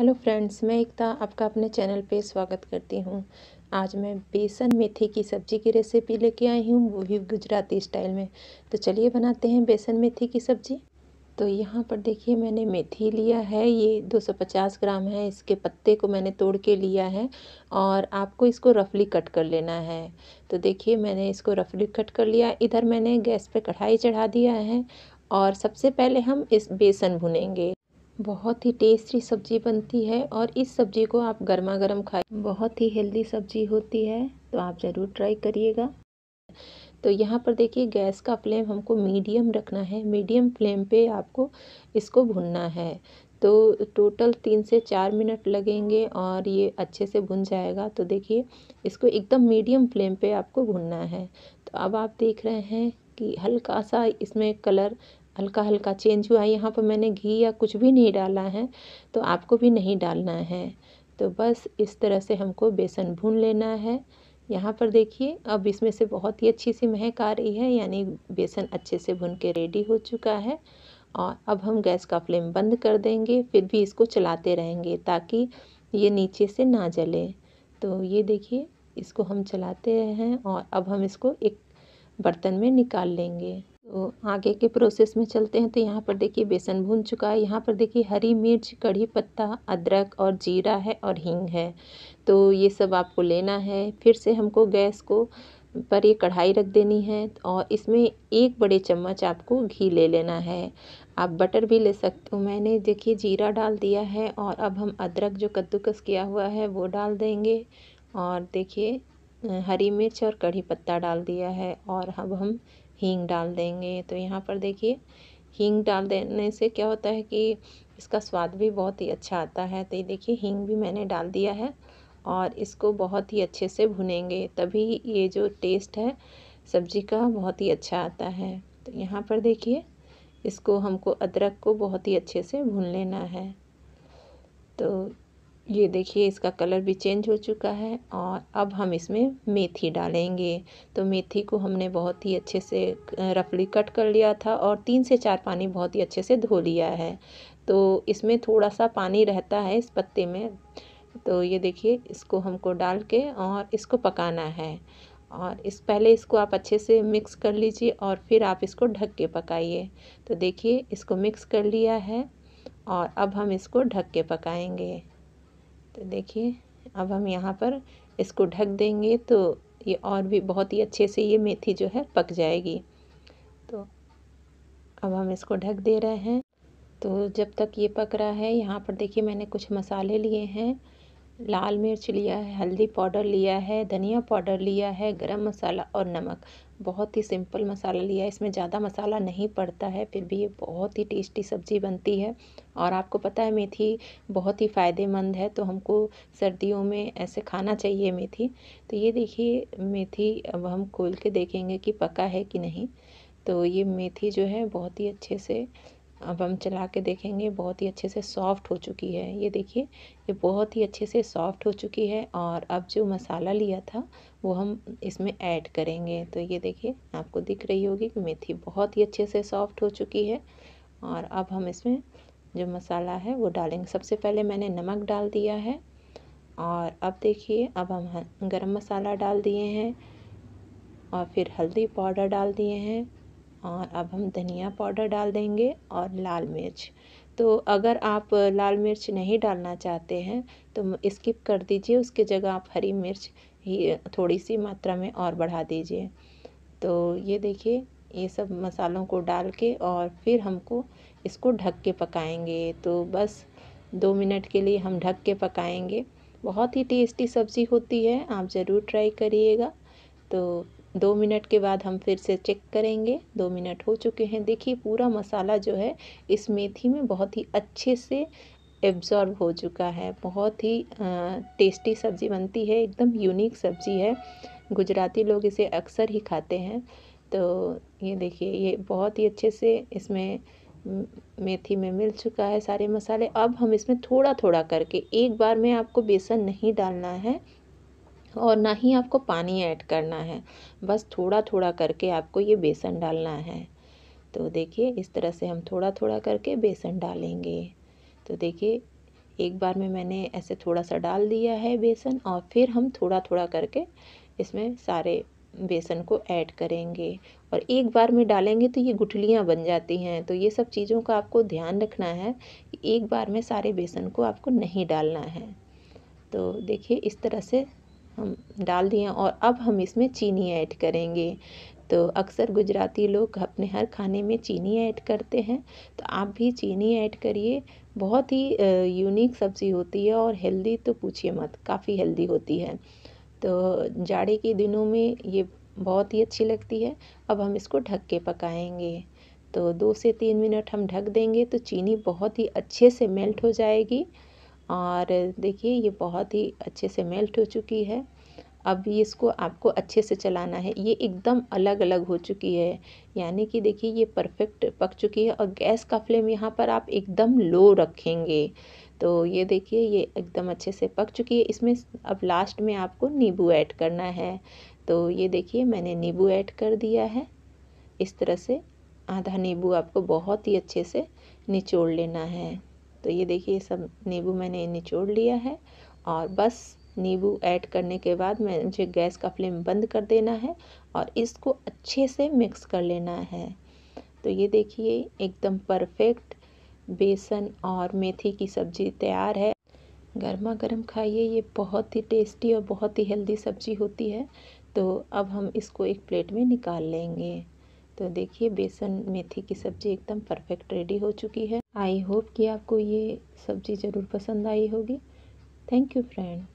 hello friends मैं एकता आपका अपने चैनल पे स्वागत करती हूँ आज मैं बेसन मेथी की सब्ज़ी की रेसिपी लेके आई हूँ वो भी गुजराती स्टाइल में तो चलिए बनाते हैं बेसन मेथी की सब्ज़ी तो यहाँ पर देखिए मैंने मेथी लिया है ये 250 ग्राम है इसके पत्ते को मैंने तोड़ के लिया है और आपको इसको रफली कट कर लेना है तो देखिए मैंने इसको रफली कट कर लिया इधर मैंने गैस पर कढ़ाई चढ़ा दिया है और सबसे पहले हम इस बेसन भुनेंगे बहुत ही टेस्टी सब्जी बनती है और इस सब्जी को आप गर्मा गर्म खाए बहुत ही हेल्दी सब्जी होती है तो आप ज़रूर ट्राई करिएगा तो यहाँ पर देखिए गैस का फ्लेम हमको मीडियम रखना है मीडियम फ्लेम पे आपको इसको भुनना है तो टोटल तीन से चार मिनट लगेंगे और ये अच्छे से भुन जाएगा तो देखिए इसको एकदम मीडियम फ्लेम पे आपको भुनना है तो अब आप देख रहे हैं कि हल्का सा इसमें कलर हल्का हल्का चेंज हुआ है यहाँ पर मैंने घी या कुछ भी नहीं डाला है तो आपको भी नहीं डालना है तो बस इस तरह से हमको बेसन भून लेना है यहाँ पर देखिए अब इसमें से बहुत ही अच्छी सी महक आ रही है यानी बेसन अच्छे से भुन के रेडी हो चुका है और अब हम गैस का फ्लेम बंद कर देंगे फिर भी इसको चलाते रहेंगे ताकि ये नीचे से ना जले तो ये देखिए इसको हम चलाते हैं और अब हम इसको एक बर्तन में निकाल लेंगे तो आगे के प्रोसेस में चलते हैं तो यहाँ पर देखिए बेसन भून चुका है यहाँ पर देखिए हरी मिर्च कढ़ी पत्ता अदरक और जीरा है और हींग है तो ये सब आपको लेना है फिर से हमको गैस को पर ये कढ़ाई रख देनी है और इसमें एक बड़े चम्मच आपको घी ले लेना है आप बटर भी ले सकते हो मैंने देखिए जीरा डाल दिया है और अब हम अदरक जो कद्दूकस किया हुआ है वो डाल देंगे और देखिए हरी मिर्च और कढ़ी पत्ता डाल दिया है और अब हम हींग डाल देंगे तो यहाँ पर देखिए हींग डाल देने से क्या होता है कि इसका स्वाद भी बहुत ही अच्छा आता है तो ये देखिए हींग भी मैंने डाल दिया है और इसको बहुत ही अच्छे से भुनेंगे तभी ये जो टेस्ट है सब्ज़ी का बहुत ही अच्छा आता है तो यहाँ पर देखिए इसको हमको अदरक को बहुत ही अच्छे से भून लेना है तो ये देखिए इसका कलर भी चेंज हो चुका है और अब हम इसमें मेथी डालेंगे तो मेथी को हमने बहुत ही अच्छे से रफली कट कर लिया था और तीन से चार पानी बहुत ही अच्छे से धो लिया है तो इसमें थोड़ा सा पानी रहता है इस पत्ते में तो ये देखिए इसको हमको डाल के और इसको पकाना है और इस पहले इसको आप अच्छे से मिक्स कर लीजिए और फिर आप इसको ढक के पकाइए तो देखिए इसको मिक्स कर लिया है और अब हम इसको ढक के पकाएंगे तो देखिए अब हम यहाँ पर इसको ढक देंगे तो ये और भी बहुत ही अच्छे से ये मेथी जो है पक जाएगी तो अब हम इसको ढक दे रहे हैं तो जब तक ये पक रहा है यहाँ पर देखिए मैंने कुछ मसाले लिए हैं लाल मिर्च लिया है हल्दी पाउडर लिया है धनिया पाउडर लिया है गरम मसाला और नमक बहुत ही सिंपल मसाला लिया है इसमें ज़्यादा मसाला नहीं पड़ता है फिर भी ये बहुत ही टेस्टी सब्ज़ी बनती है और आपको पता है मेथी बहुत ही फ़ायदेमंद है तो हमको सर्दियों में ऐसे खाना चाहिए मेथी तो ये देखिए मेथी अब हम खोल के देखेंगे कि पका है कि नहीं तो ये मेथी जो है बहुत ही अच्छे से अब हम चला के देखेंगे बहुत ही अच्छे से सॉफ़्ट हो चुकी है ये देखिए ये बहुत ही अच्छे से सॉफ़्ट हो चुकी है और अब जो मसाला लिया था वो हम इसमें ऐड करेंगे तो ये देखिए आपको दिख रही होगी कि मेथी बहुत ही अच्छे से सॉफ़्ट हो चुकी है और अब हम इसमें जो मसाला है वो डालेंगे सबसे पहले मैंने नमक डाल दिया है और अब देखिए अब हम गर्म मसाला डाल दिए हैं और फिर हल्दी पाउडर डाल दिए हैं और अब हम धनिया पाउडर डाल देंगे और लाल मिर्च तो अगर आप लाल मिर्च नहीं डालना चाहते हैं तो स्किप कर दीजिए उसकी जगह आप हरी मिर्च ही थोड़ी सी मात्रा में और बढ़ा दीजिए तो ये देखिए ये सब मसालों को डाल के और फिर हमको इसको ढक के पकाएंगे तो बस दो मिनट के लिए हम ढक के पकाएंगे बहुत ही टेस्टी सब्ज़ी होती है आप ज़रूर ट्राई करिएगा तो दो मिनट के बाद हम फिर से चेक करेंगे दो मिनट हो चुके हैं देखिए पूरा मसाला जो है इस मेथी में बहुत ही अच्छे से एब्जॉर्ब हो चुका है बहुत ही टेस्टी सब्ज़ी बनती है एकदम यूनिक सब्ज़ी है गुजराती लोग इसे अक्सर ही खाते हैं तो ये देखिए ये बहुत ही अच्छे से इसमें मेथी में मिल चुका है सारे मसाले अब हम इसमें थोड़ा थोड़ा करके एक बार में आपको बेसन नहीं डालना है और ना ही आपको पानी ऐड करना है बस थोड़ा थोड़ा करके आपको ये बेसन डालना है तो देखिए इस तरह से हम थोड़ा थोड़ा करके बेसन डालेंगे तो देखिए एक बार में मैंने ऐसे थोड़ा सा डाल दिया है बेसन और फिर हम थोड़ा थोड़ा करके इसमें सारे बेसन को ऐड करेंगे और एक बार में डालेंगे तो ये गुठलियाँ बन जाती हैं तो ये सब चीज़ों का आपको ध्यान रखना है कि एक बार में सारे बेसन को आपको नहीं डालना है तो देखिए इस तरह से हम डाल दिए और अब हम इसमें चीनी ऐड करेंगे तो अक्सर गुजराती लोग अपने हर खाने में चीनी ऐड करते हैं तो आप भी चीनी ऐड करिए बहुत ही यूनिक सब्ज़ी होती है और हेल्दी तो पूछिए मत काफ़ी हेल्दी होती है तो जाड़े के दिनों में ये बहुत ही अच्छी लगती है अब हम इसको ढक के पकाएंगे तो दो से तीन मिनट हम ढक देंगे तो चीनी बहुत ही अच्छे से मेल्ट हो जाएगी और देखिए ये बहुत ही अच्छे से मेल्ट हो चुकी है अब ये इसको आपको अच्छे से चलाना है ये एकदम अलग अलग हो चुकी है यानी कि देखिए ये परफेक्ट पक चुकी है और गैस का फ्लेम यहाँ पर आप एकदम लो रखेंगे तो ये देखिए ये एकदम अच्छे से पक चुकी है इसमें अब लास्ट में आपको नींबू ऐड करना है तो ये देखिए मैंने नींबू ऐड कर दिया है इस तरह से आधा नींबू आपको बहुत ही अच्छे से निचोड़ लेना है तो ये देखिए सब नींबू मैंने निचोड़ लिया है और बस नींबू ऐड करने के बाद मैं मुझे गैस का फ्लेम बंद कर देना है और इसको अच्छे से मिक्स कर लेना है तो ये देखिए एकदम परफेक्ट बेसन और मेथी की सब्ज़ी तैयार है गर्मा गर्म खाइए ये बहुत ही टेस्टी और बहुत ही हेल्दी सब्ज़ी होती है तो अब हम इसको एक प्लेट में निकाल लेंगे तो देखिए बेसन मेथी की सब्ज़ी एकदम परफेक्ट रेडी हो चुकी है आई होप कि आपको ये सब्ज़ी ज़रूर पसंद आई होगी थैंक यू फ्रेंड